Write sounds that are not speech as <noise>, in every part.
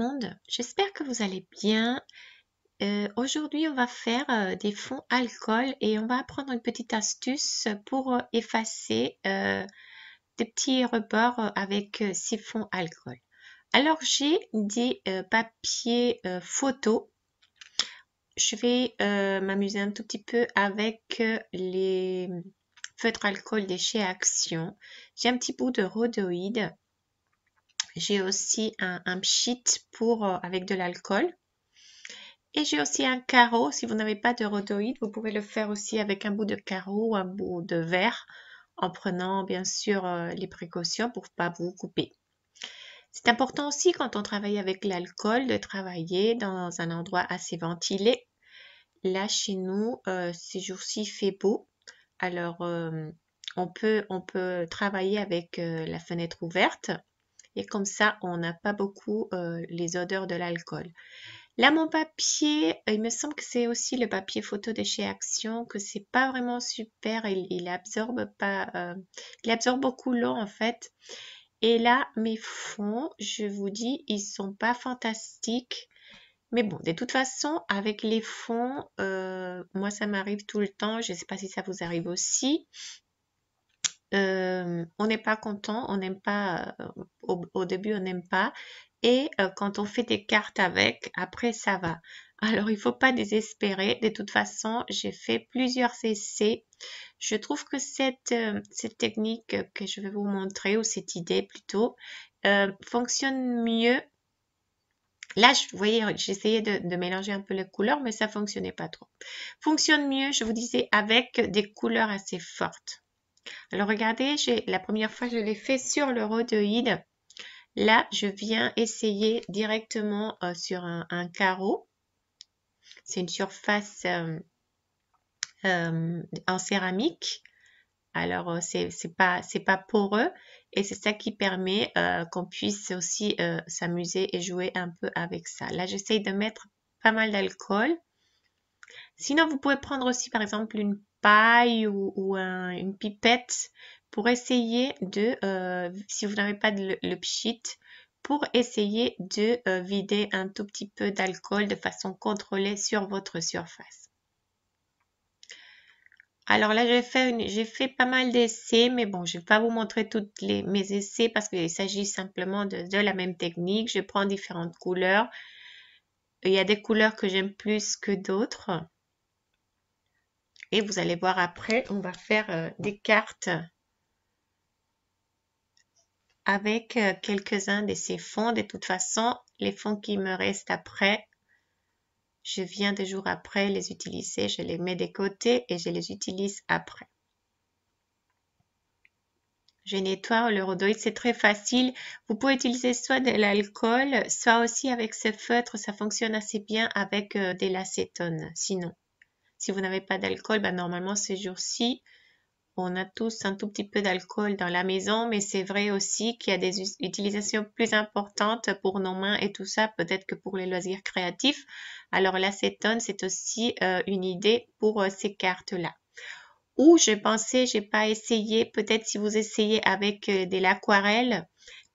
monde, j'espère que vous allez bien. Euh, aujourd'hui, on va faire euh, des fonds alcool et on va apprendre une petite astuce pour euh, effacer des petits rebords avec ces fonds alcool. Alors, j'ai des papiers photos. Je vais m'amuser un tout petit peu avec les feutres alcool de chez Action. J'ai un petit bout de rhodoïde j'ai aussi un, un pchit pour, euh, avec de l'alcool. Et j'ai aussi un carreau. Si vous n'avez pas de rhodoïde, vous pouvez le faire aussi avec un bout de carreau ou un bout de verre en prenant bien sûr euh, les précautions pour ne pas vous couper. C'est important aussi quand on travaille avec l'alcool de travailler dans un endroit assez ventilé. Là chez nous, euh, ces jours-ci fait beau, alors on peut travailler avec la fenêtre ouverte et comme ça, on n'a pas beaucoup euh, les odeurs de l'alcool. Là, mon papier, euh, il me semble que c'est aussi le papier photo de chez Action, que c'est pas vraiment super. Il, absorbe pas, euh, il absorbe beaucoup l'eau en fait. Et là, mes fonds, je vous dis, ils sont pas fantastiques. Mais bon, de toute façon, avec les fonds, moi ça m'arrive tout le temps. Je ne sais pas si ça vous arrive aussi. Euh, on n'est pas content, on n'aime pas, euh, au, début on n'aime pas, et euh, quand on fait des cartes avec, après ça va. Alors il ne faut pas désespérer, de toute façon j'ai fait plusieurs essais. Je trouve que cette, technique que je vais vous montrer, ou cette idée plutôt, fonctionne mieux. Là, vous voyez, j'essayais de, de mélanger un peu les couleurs, mais ça fonctionnait pas trop. Fonctionne mieux, je vous disais, avec des couleurs assez fortes. Alors regardez, la première fois, je l'ai fait sur le rhodoïde. Là, je viens essayer directement euh, sur un, carreau. C'est une surface euh, euh, en céramique. Alors, c'est pas, pas poreux et c'est ça qui permet qu'on puisse aussi s'amuser et jouer un peu avec ça. Là, j'essaye de mettre pas mal d'alcool. Sinon, vous pouvez prendre aussi, par exemple, une paille ou, une pipette pour essayer de, euh, si vous n'avez pas de, le, pour essayer de euh, vider un tout petit peu d'alcool de façon contrôlée sur votre surface. Alors là, j'ai fait, fait, pas mal d'essais, mais bon, je ne vais pas vous montrer tous mes essais parce qu'il s'agit simplement de, de, la même technique. Je prends différentes couleurs. Il y a des couleurs que j'aime plus que d'autres. Et vous allez voir après, on va faire euh, des cartes avec euh, quelques-uns de ces fonds. De toute façon, les fonds qui me restent après, je viens des jours après les utiliser. Je les mets de côté et je les utilise après. Je nettoie le c'est très facile. Vous pouvez utiliser soit de l'alcool, soit aussi avec ce feutre, ça fonctionne assez bien avec euh, de l'acétone, sinon. Si vous n'avez pas d'alcool, ben normalement ces jours-ci, on a tous un tout petit peu d'alcool dans la maison, mais c'est vrai aussi qu'il y a des utilisations plus importantes pour nos mains et tout ça, peut-être que pour les loisirs créatifs. Alors l'acétone, c'est aussi euh, une idée pour euh, ces cartes-là. Ou j'ai pensé, j'ai pas essayé, peut-être si vous essayez avec euh, de l'aquarelle,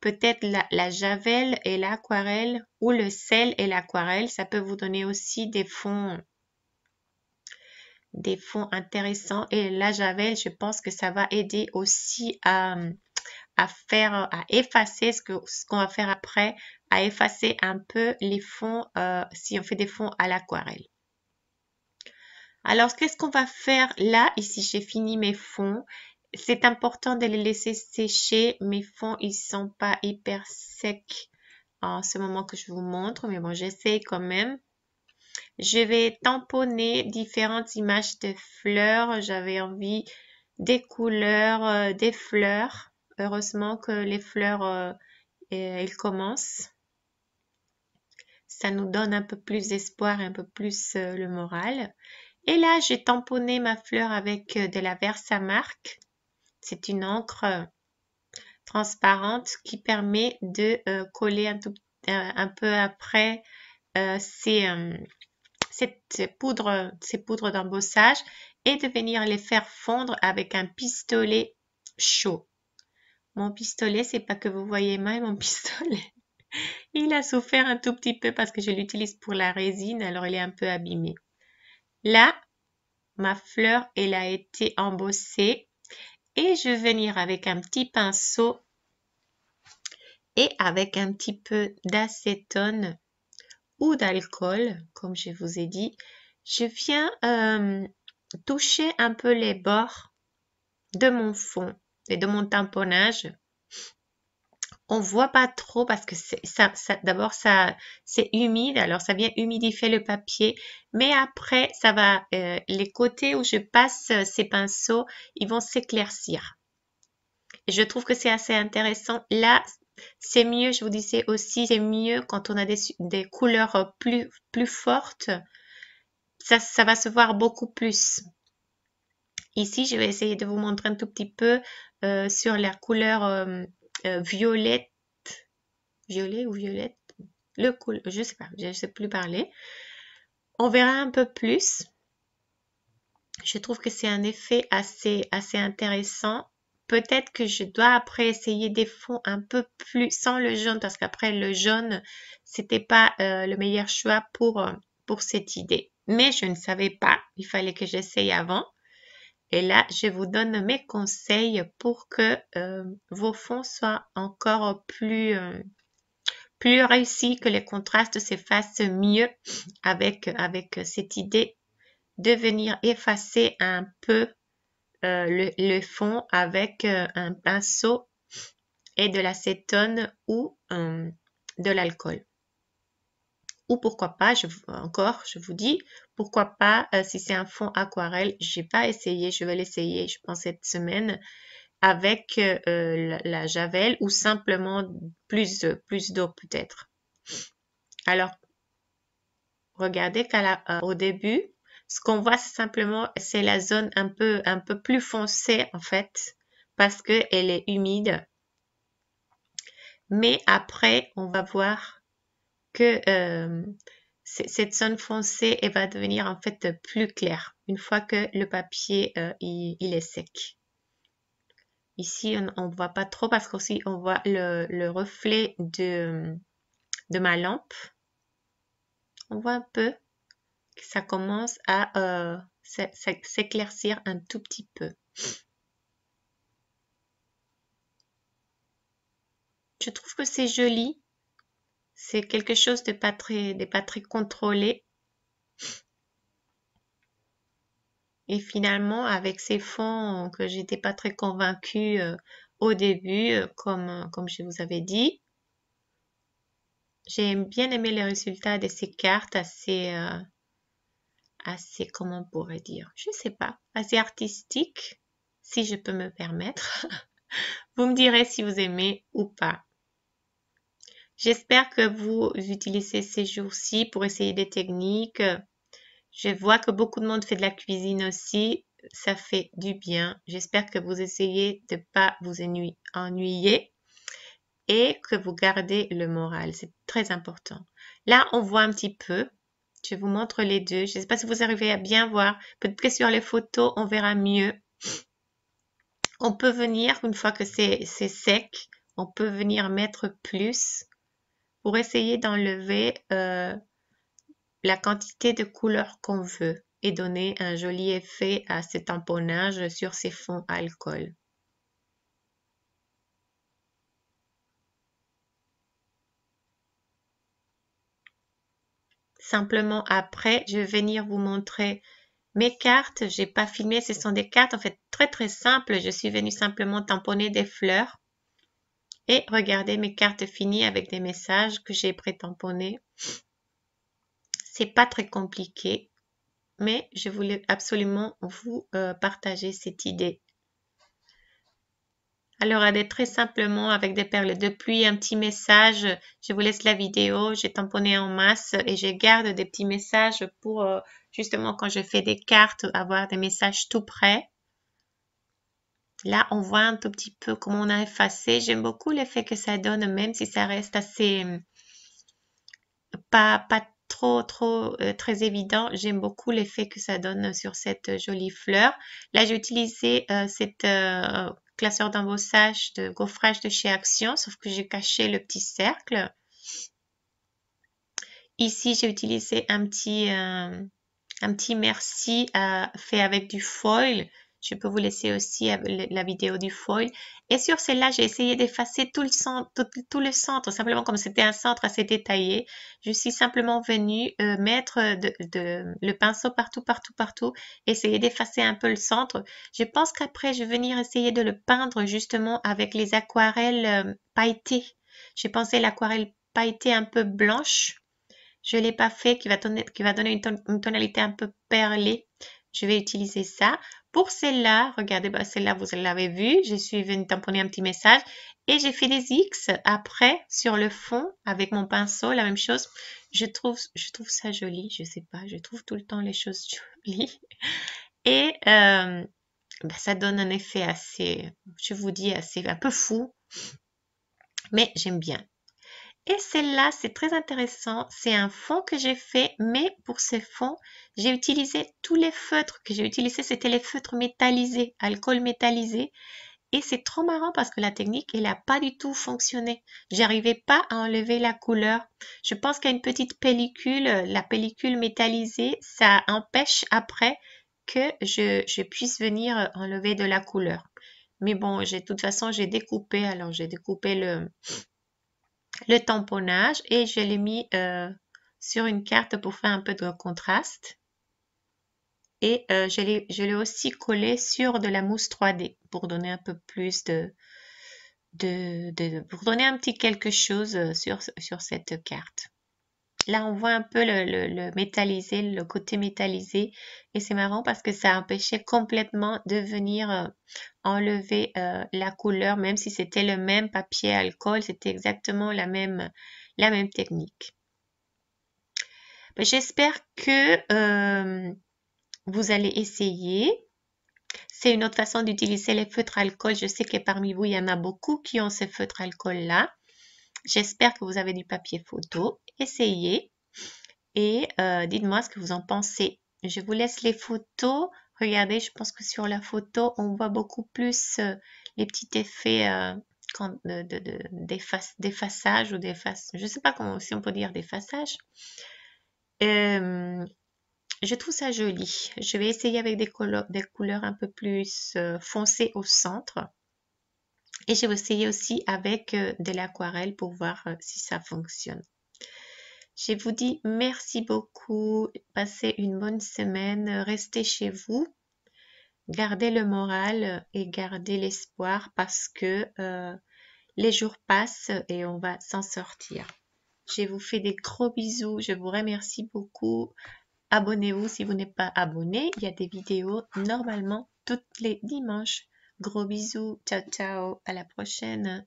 peut-être la, la javel et l'aquarelle, ou le sel et l'aquarelle, ça peut vous donner aussi des fonds des fonds intéressants. Et là j'avais, je pense que ça va aider aussi à, faire, à effacer ce qu'on ce qu'on va faire après, à effacer un peu les fonds euh, si on fait des fonds à l'aquarelle. Alors, qu'est-ce qu'on va faire là Ici, j'ai fini mes fonds. C'est important de les laisser sécher. Mes fonds, ils sont pas hyper secs en ce moment que je vous montre, mais bon, j'essaie quand même. Je vais tamponner différentes images de fleurs. J'avais envie des couleurs, euh, des fleurs. Heureusement que les fleurs, euh, elles commencent. Ça nous donne un peu plus d'espoir et un peu plus euh, le moral. Et là, j'ai tamponné ma fleur avec de la Versamark. C'est une encre transparente qui permet de coller un, un peu après ces, cette poudre, ces poudres d'embossage et de venir les faire fondre avec un pistolet chaud. Mon pistolet, c'est pas que vous voyez mal mon <laughs> pistolet. Il a souffert un tout petit peu parce que je l'utilise pour la résine, alors il est un peu abîmé. Là, ma fleur, elle a été embossée et je vais venir avec un petit pinceau et avec un petit peu d'acétone d'alcool, comme je vous ai dit, je viens euh, toucher un peu les bords de mon fond et de mon tamponnage. On voit pas trop parce que ça, ça d'abord ça c'est humide, alors ça vient humidifier le papier, mais après ça va euh, les côtés où je passe euh, ces pinceaux, ils vont s'éclaircir. Je trouve que c'est assez intéressant. Là, c'est mieux, je vous disais aussi, c'est mieux quand on a des, couleurs euh, plus, fortes. Ça, va se voir beaucoup plus. Ici, je vais essayer de vous montrer un tout petit peu euh, sur la couleur euh, violette. Violet ou violette Le couleur, je sais pas, je sais plus parler. On verra un peu plus. Je trouve que c'est un effet assez, assez intéressant peut-être que je dois après essayer des fonds un peu plus sans le jaune parce qu'après le jaune c'était pas euh, le meilleur choix pour euh, pour cette idée. Mais je ne savais pas, il fallait que j'essaye avant. Et là, je vous donne mes conseils pour que euh, vos fonds soient encore plus plus réussis, que les contrastes s'effacent mieux avec avec cette idée de venir effacer un peu euh, le, fond avec euh, un pinceau et de l'acétone ou euh, de l'alcool. Ou pourquoi pas, encore, je vous dis, pourquoi pas si c'est un fond aquarelle, j'ai pas essayé, je vais l'essayer, je pense cette semaine avec la, la, javel ou simplement plus plus d'eau peut-être. Alors regardez au début, ce qu'on voit, c'est simplement, c'est la zone un peu, un peu plus foncée, en fait, parce qu'elle est humide. Mais après, on va voir que euh, cette zone foncée, elle va devenir en fait plus claire une fois que le papier, euh, il, est sec. Ici, on ne voit pas trop parce qu'aussi on voit le, le, reflet de, de ma lampe. On voit un peu ça commence à euh, s'éclaircir un tout petit peu. Je trouve que c'est joli. C'est quelque chose de pas très, pas très contrôlé. Et finalement, avec ces fonds que j'étais pas très convaincue euh, au début, euh, comme, comme je vous avais dit, j'ai bien aimé les résultats de ces cartes assez, assez, comment on pourrait dire, je ne sais pas, assez artistique, si je peux me permettre. <laughs> vous me direz si vous aimez ou pas. J'espère que vous utilisez ces jours-ci pour essayer des techniques. Je vois que beaucoup de monde fait de la cuisine aussi. Ça fait du bien. J'espère que vous essayez de ne pas vous ennuyer et que vous gardez le moral. C'est très important. Là, on voit un petit peu je vous montre les deux. Je ne sais pas si vous arrivez à bien voir. Peut-être que sur les photos, on verra mieux. On peut venir, une fois que c'est sec, on peut venir mettre plus pour essayer d'enlever euh, la quantité de couleur qu'on veut et donner un joli effet à ce tamponnage sur ces fonds alcool. Simplement après, je vais venir vous montrer mes cartes. J'ai pas filmé, ce sont des cartes en fait très très simples. Je suis venue simplement tamponner des fleurs et regardez mes cartes finies avec des messages que j'ai pré-tamponnés. C'est pas très compliqué, mais je voulais absolument vous euh, partager cette idée. Alors, très simplement avec des perles. de pluie, un petit message, je vous laisse la vidéo, j'ai tamponné en masse et je garde des petits messages pour euh, justement quand je fais des cartes, avoir des messages tout près. Là, on voit un tout petit peu comment on a effacé. J'aime beaucoup l'effet que ça donne, même si ça reste assez hum, pas, pas trop, trop euh, très évident. J'aime beaucoup l'effet que ça donne sur cette euh, jolie fleur. Là, j'ai utilisé cette classeur d'embossage de gaufrage de chez Action, sauf que j'ai caché le petit cercle. Ici, j'ai utilisé un petit, euh, un petit merci euh, fait avec du foil je peux vous laisser aussi euh, la vidéo du foil. Et sur celle-là, j'ai essayé d'effacer tout le centre, tout, le centre, simplement comme c'était un centre assez détaillé. Je suis simplement venue euh, mettre le pinceau partout, partout, partout, essayer d'effacer un peu le centre. Je pense qu'après, je vais venir essayer de le peindre justement avec les aquarelles euh, pailletées. J'ai pensé l'aquarelle pailletée un peu blanche. Je ne l'ai pas fait, qui va donner, qui va donner une tonalité un peu perlée. Je vais utiliser ça pour celle-là, regardez, bah, celle-là, vous l'avez vue. Je suis venue tamponner un petit message et j'ai fait des X après sur le fond avec mon pinceau, la même chose. Je trouve, je trouve ça joli, je sais pas, je trouve tout le temps les choses <laughs> jolies. Et euh, bah, ça donne un effet assez, je vous dis, assez un peu fou. Mais j'aime bien. Et celle-là, c'est très intéressant. C'est un fond que j'ai fait, mais pour ce fond, j'ai utilisé tous les feutres que j'ai utilisés. C'était les feutres métallisés, alcool métallisé. Et c'est trop marrant parce que la technique, elle n'a pas du tout fonctionné. J'arrivais pas à enlever la couleur. Je pense qu'à une petite pellicule, euh, la pellicule métallisée, ça empêche après que je, je puisse venir euh, enlever de la couleur. Mais bon, j'ai de toute façon, j'ai découpé. Alors, j'ai découpé le, le tamponnage et je l'ai mis euh, sur une carte pour faire un peu de contraste. Et euh, je l'ai aussi collé sur de la mousse 3D pour donner un peu plus de... de, de pour donner un petit quelque chose euh, sur, sur cette carte. Là, on voit un peu le, métallisé, le côté métallisé. Et c'est marrant parce que ça empêchait complètement de venir euh, enlever euh, la couleur, même si c'était le même papier alcool, c'était exactement la même, la même technique. Ben, j'espère que euh, vous allez essayer. C'est une autre façon d'utiliser les feutres alcool. Je sais que parmi vous, il y en a beaucoup qui ont ces feutres alcool-là. J'espère que vous avez du papier photo. Essayez et euh, dites-moi ce que vous en pensez. Je vous laisse les photos. Regardez, je pense que sur la photo, on voit beaucoup plus euh, les petits effets euh, quand, de, des, façages ou des faces. Je sais pas comment si on peut dire des façages. je trouve ça joli. Je vais essayer avec des couleurs un peu plus foncées au centre. Et je vais essayer aussi avec euh, de l'aquarelle pour voir euh, si ça fonctionne. Je vous dis merci beaucoup, passez une bonne semaine, restez chez vous, gardez le moral euh, et gardez l'espoir parce que les jours passent et on va s'en sortir. Je vous fais des gros bisous, je vous remercie beaucoup. Abonnez-vous si vous n'êtes pas abonné, il y a des vidéos normalement tous les dimanches. Gros bisous, ciao ciao, à la prochaine.